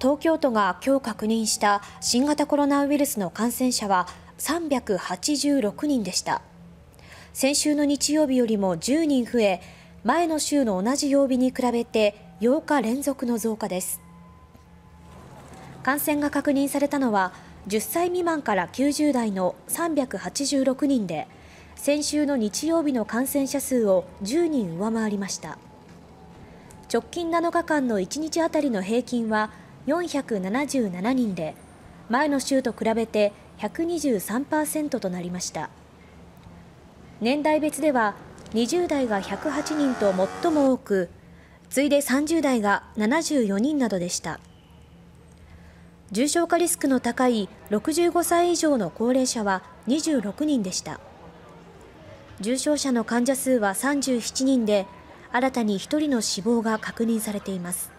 東京都が今日確認した新型コロナウイルスの感染者は386人でした先週の日曜日よりも10人増え前の週の同じ曜日に比べて8日連続の増加です感染が確認されたのは10歳未満から90代の386人で先週の日曜日の感染者数を10人上回りました直近7日間の1日あたりの平均は477人で、前の週と比べて123%となりました。年代別では、20代が108人と最も多く、次いで30代が74人などでした。重症化リスクの高い65歳以上の高齢者は26人でした。重症者の患者数は37人で、新たに1人の死亡が確認されています。